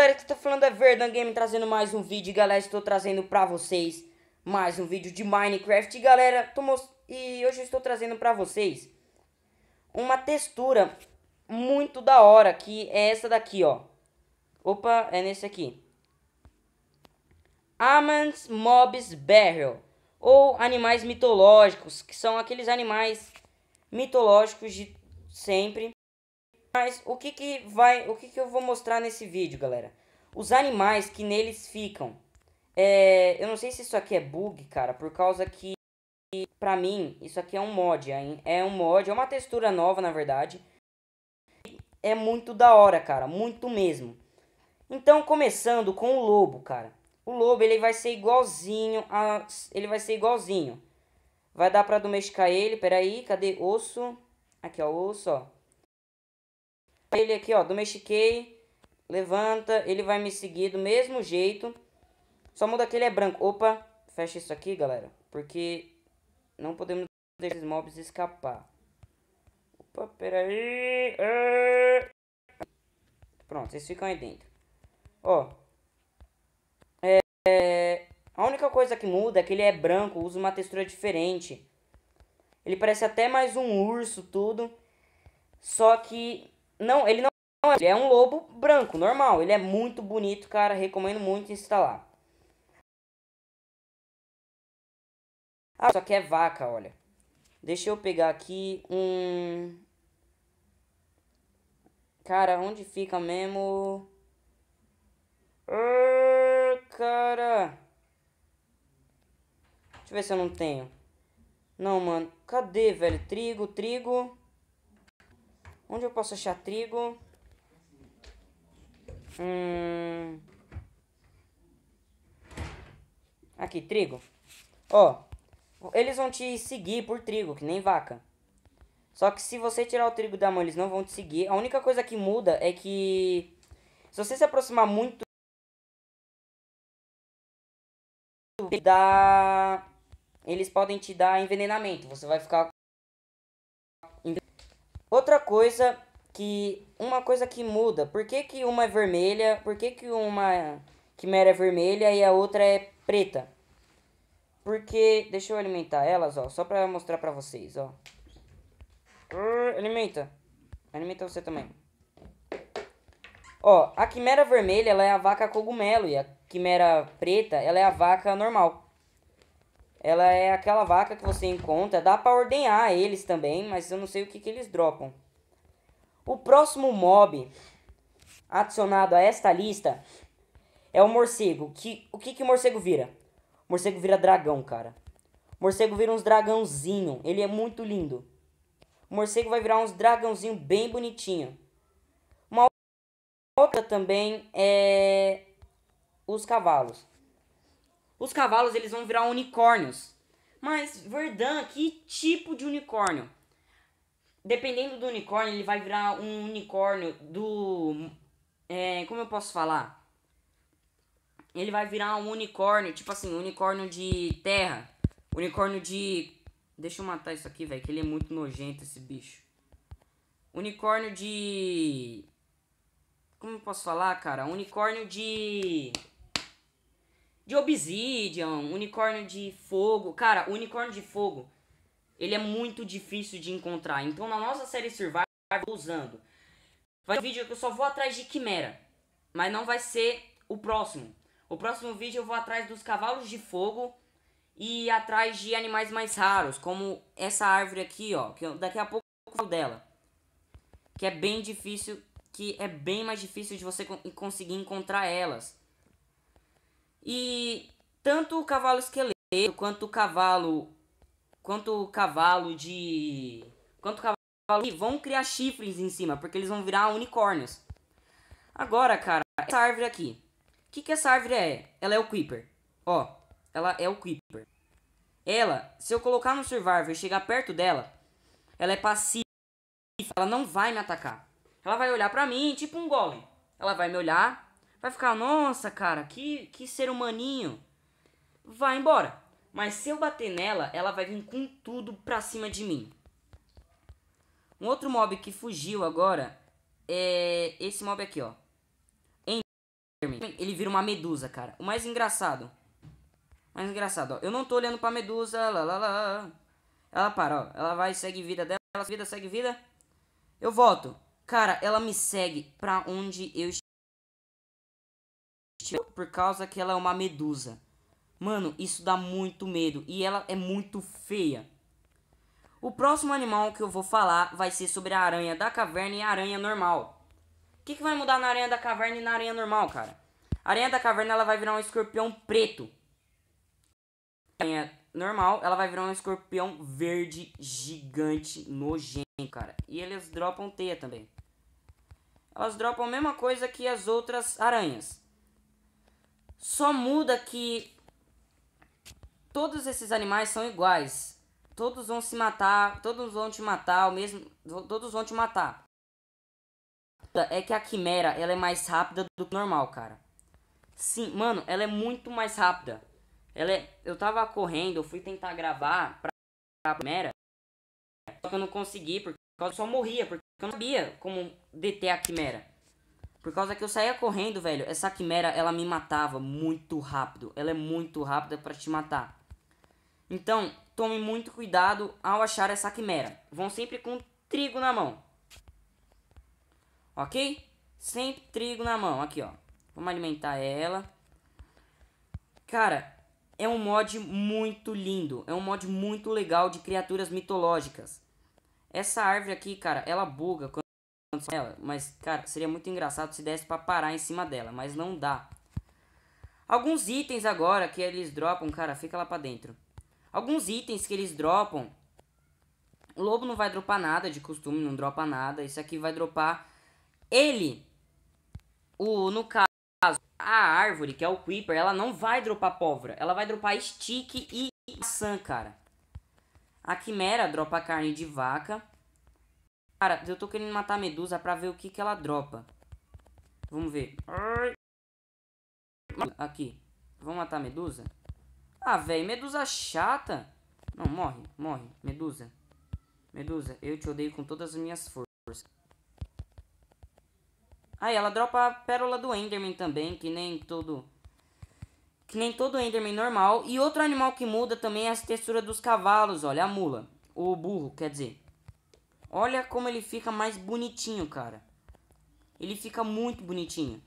galera, que tá falando é Verdan Game trazendo mais um vídeo. Galera, estou trazendo pra vocês mais um vídeo de Minecraft. E, galera, most... e hoje eu estou trazendo pra vocês uma textura muito da hora, que é essa daqui, ó. Opa, é nesse aqui. Amans Mobs Barrel, ou animais mitológicos, que são aqueles animais mitológicos de sempre mas o que que vai, o que que eu vou mostrar nesse vídeo, galera? Os animais que neles ficam. É, eu não sei se isso aqui é bug, cara, por causa que pra mim isso aqui é um mod, é, é um mod, é uma textura nova, na verdade. É muito da hora, cara, muito mesmo. Então, começando com o lobo, cara. O lobo, ele vai ser igualzinho a... Ele vai ser igualzinho. Vai dar pra domesticar ele, peraí, cadê osso? Aqui, ó, osso, ó. Ele aqui, ó, domestiquei, levanta, ele vai me seguir do mesmo jeito. Só muda que ele é branco. Opa, fecha isso aqui, galera, porque não podemos deixar esses mobs escapar. Opa, peraí. Ah. Pronto, vocês ficam aí dentro. Ó. É, é, a única coisa que muda é que ele é branco, usa uma textura diferente. Ele parece até mais um urso, tudo. Só que não, ele não é, ele é um lobo branco, normal. Ele é muito bonito, cara. Recomendo muito instalar. Ah, só que é vaca, olha. Deixa eu pegar aqui um... Cara, onde fica mesmo? Uh, cara... Deixa eu ver se eu não tenho. Não, mano. Cadê, velho? Trigo, trigo... Onde eu posso achar trigo? Hum... Aqui, trigo. Ó, eles vão te seguir por trigo, que nem vaca. Só que se você tirar o trigo da mão, eles não vão te seguir. A única coisa que muda é que se você se aproximar muito da eles podem te dar envenenamento. Você vai ficar Outra coisa que. Uma coisa que muda. Por que, que uma é vermelha? Por que, que uma quimera é vermelha e a outra é preta? Porque. Deixa eu alimentar elas, ó. Só pra mostrar pra vocês, ó. Ah, alimenta. Alimenta você também. Ó, a quimera vermelha, ela é a vaca cogumelo. E a quimera preta, ela é a vaca normal. Ela é aquela vaca que você encontra. Dá para ordenhar eles também, mas eu não sei o que, que eles dropam. O próximo mob adicionado a esta lista é o morcego. Que, o que, que o morcego vira? O morcego vira dragão, cara. O morcego vira uns dragãozinho. Ele é muito lindo. O morcego vai virar uns dragãozinho bem bonitinho. Uma outra também é os cavalos os cavalos eles vão virar unicórnios. Mas Verdun, que tipo de unicórnio? Dependendo do unicórnio, ele vai virar um unicórnio do. É, como eu posso falar? Ele vai virar um unicórnio, tipo assim, unicórnio de terra. Unicórnio de. Deixa eu matar isso aqui, velho, que ele é muito nojento, esse bicho. Unicórnio de. Como eu posso falar, cara? Unicórnio de de Obsidian, unicórnio de fogo. Cara, o unicórnio de fogo, ele é muito difícil de encontrar. Então, na nossa série Survival, eu vou usando. Vai um vídeo que eu só vou atrás de quimera, mas não vai ser o próximo. O próximo vídeo eu vou atrás dos cavalos de fogo e atrás de animais mais raros, como essa árvore aqui, ó, que eu, daqui a pouco eu falo dela. Que é bem difícil, que é bem mais difícil de você conseguir encontrar elas. E tanto o cavalo esqueleto quanto o cavalo quanto o cavalo de quanto o cavalo vão criar chifres em cima, porque eles vão virar unicórnios. Agora, cara, essa árvore aqui. O que, que essa árvore é? Ela é o Creeper. Ó, ela é o Creeper. Ela, se eu colocar no Survivor e chegar perto dela, ela é passiva. Ela não vai me atacar. Ela vai olhar pra mim, tipo um golem. Ela vai me olhar, vai ficar, nossa, cara, que, que ser humaninho. Vai embora. Mas se eu bater nela, ela vai vir com tudo pra cima de mim. Um outro mob que fugiu agora é esse mob aqui, ó. Ele vira uma medusa, cara. O mais engraçado. O mais engraçado, ó. Eu não tô olhando pra medusa, lá, lá, lá. Ela para, ó. Ela vai, segue vida dela. Ela segue vida, segue vida. Eu volto. Cara, ela me segue pra onde eu Tipo, por causa que ela é uma medusa. Mano, isso dá muito medo e ela é muito feia. O próximo animal que eu vou falar vai ser sobre a aranha da caverna e a aranha normal. O que, que vai mudar na aranha da caverna e na aranha normal, cara? A aranha da caverna ela vai virar um escorpião preto. A aranha normal ela vai virar um escorpião verde gigante nojento, cara. E eles dropam teia também. Elas dropam a mesma coisa que as outras aranhas. Só muda que todos esses animais são iguais. Todos vão se matar, todos vão te matar, o mesmo, todos vão te matar. É que a quimera, ela é mais rápida do que normal, cara. Sim, mano, ela é muito mais rápida. Ela é, eu tava correndo, eu fui tentar gravar pra a quimera, só que eu não consegui porque eu só morria, porque eu não sabia como deter a quimera. Por causa que eu saía correndo, velho. Essa quimera, ela me matava muito rápido. Ela é muito rápida para te matar. Então, tome muito cuidado ao achar essa quimera. Vão sempre com trigo na mão. Ok? Sempre trigo na mão. Aqui, ó. Vamos alimentar ela. Cara, é um mod muito lindo. É um mod muito legal de criaturas mitológicas. Essa árvore aqui, cara, ela buga ela, mas, cara, seria muito engraçado se desse pra parar em cima dela, mas não dá. Alguns itens agora que eles dropam, cara, fica lá pra dentro. Alguns itens que eles dropam, o lobo não vai dropar nada, de costume, não dropa nada. Isso aqui vai dropar ele, o, no caso, a árvore, que é o Creeper, ela não vai dropar pólvora. Ela vai dropar stick e maçã, cara. A quimera dropa carne de vaca. Cara, eu tô querendo matar a medusa pra ver o que que ela dropa. Vamos ver. Aqui. Vamos matar a medusa? Ah, velho, medusa chata. Não, morre, morre. Medusa. Medusa, eu te odeio com todas as minhas forças. Aí, ah, ela dropa a pérola do Enderman também, que nem todo... Que nem todo Enderman normal. E outro animal que muda também é a textura dos cavalos, olha, a mula. O burro, quer dizer. Olha como ele fica mais bonitinho, cara. Ele fica muito bonitinho.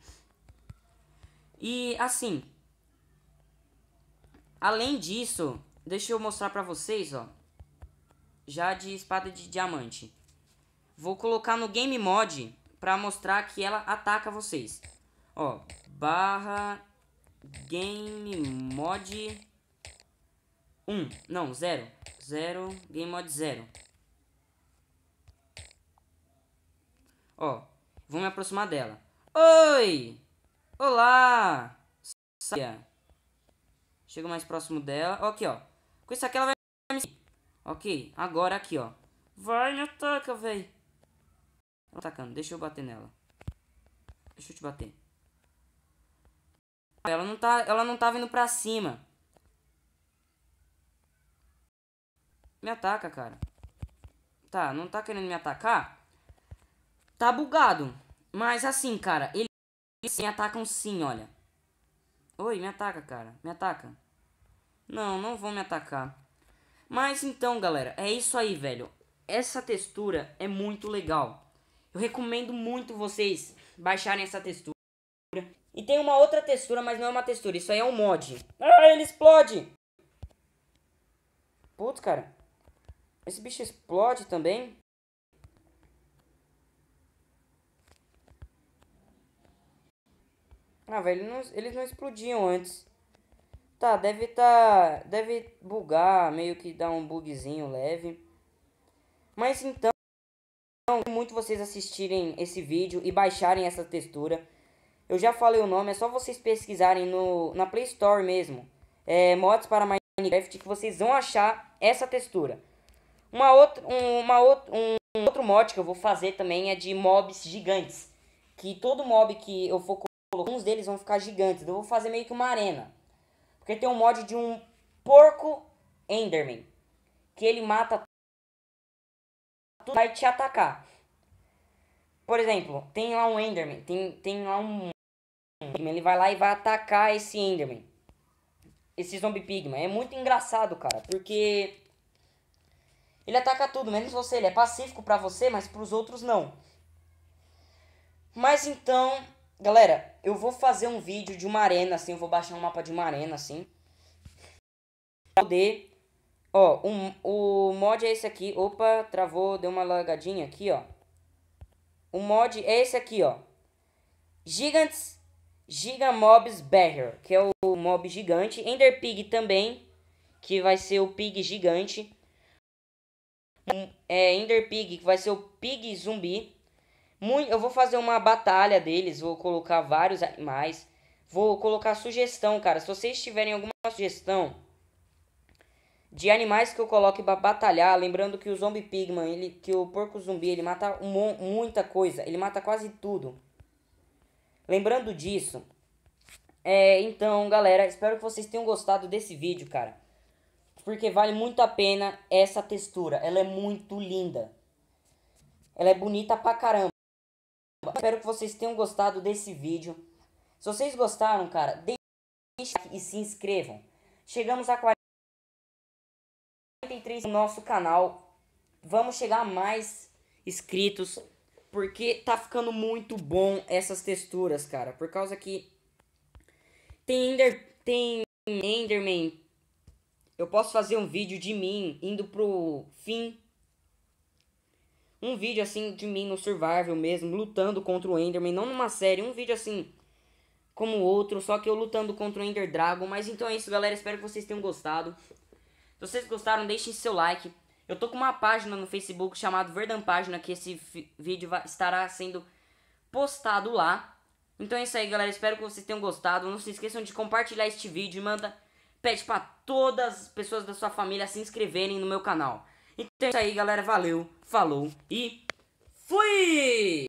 E assim, além disso, deixa eu mostrar pra vocês, ó. Já de espada de diamante. Vou colocar no game mod pra mostrar que ela ataca vocês. Ó, barra game mod 1, não, 0. 0, game mod 0. Ó, vou me aproximar dela. Oi! Olá! Saia. Chego mais próximo dela. Ó, aqui, ó. Com isso aqui ela vai me... Ok, agora aqui, ó. Vai, me ataca, véi. Ela tá atacando. Deixa eu bater nela. Deixa eu te bater. Ela não tá, ela não tá vindo pra cima. Me ataca, cara. Tá, não tá querendo me atacar? Tá bugado. Mas assim, cara, eles me atacam sim, olha. Oi, me ataca, cara. Me ataca. Não, não vão me atacar. Mas então, galera, é isso aí, velho. Essa textura é muito legal. Eu recomendo muito vocês baixarem essa textura. E tem uma outra textura, mas não é uma textura. Isso aí é um mod. Ah, ele explode! Putz, cara. Esse bicho explode também. Ah velho, não, eles não explodiam antes. Tá, deve tá. Deve bugar, meio que dar um bugzinho leve. Mas então. Muito vocês assistirem esse vídeo e baixarem essa textura. Eu já falei o nome, é só vocês pesquisarem no, na Play Store mesmo. É, mods para Minecraft que vocês vão achar essa textura. Uma outra, um, uma outra, um, um outro mod que eu vou fazer também é de mobs gigantes. Que todo mob que eu for Alguns deles vão ficar gigantes. Eu vou fazer meio que uma arena. Porque tem um mod de um porco Enderman. Que ele mata tudo vai te atacar. Por exemplo, tem lá um Enderman. Tem, tem lá um. Ele vai lá e vai atacar esse Enderman. Esse Zombie Pigman. É muito engraçado, cara. Porque. Ele ataca tudo, menos você. Ele é pacífico para você, mas para os outros não. Mas então, Galera, eu vou fazer um vídeo de uma arena, assim. Eu vou baixar um mapa de uma arena, assim. Pra poder... Ó, um, o mod é esse aqui. Opa, travou, deu uma lagadinha aqui, ó. O mod é esse aqui, ó. Gigantes Gigamobs Barrier, que é o mob gigante. Ender Pig também, que vai ser o pig gigante. É, Ender Pig, que vai ser o pig zumbi. Muito, eu vou fazer uma batalha deles, vou colocar vários animais. Vou colocar sugestão, cara. Se vocês tiverem alguma sugestão de animais que eu coloque para batalhar, lembrando que o Zombie Pigman, ele, que o porco zumbi, ele mata um, muita coisa, ele mata quase tudo. Lembrando disso, é, então, galera, espero que vocês tenham gostado desse vídeo, cara. Porque vale muito a pena essa textura, ela é muito linda. Ela é bonita pra caramba. Espero que vocês tenham gostado desse vídeo. Se vocês gostaram, cara, deixem e se inscrevam. Chegamos a 43 no nosso canal. Vamos chegar a mais inscritos. Porque tá ficando muito bom essas texturas, cara. Por causa que tem, Ender, tem Enderman. Eu posso fazer um vídeo de mim indo pro fim um vídeo assim de mim no Survival mesmo, lutando contra o Enderman, não numa série, um vídeo assim como outro, só que eu lutando contra o Ender Dragon. Mas então é isso, galera, espero que vocês tenham gostado. Se vocês gostaram, deixem seu like. Eu tô com uma página no Facebook chamada Verdão Página, que esse vídeo estará sendo postado lá. Então é isso aí, galera. Espero que vocês tenham gostado. Não se esqueçam de compartilhar este vídeo. e Manda, pede para todas as pessoas da sua família se inscreverem no meu canal. Então é isso aí, galera. Valeu, falou e fui!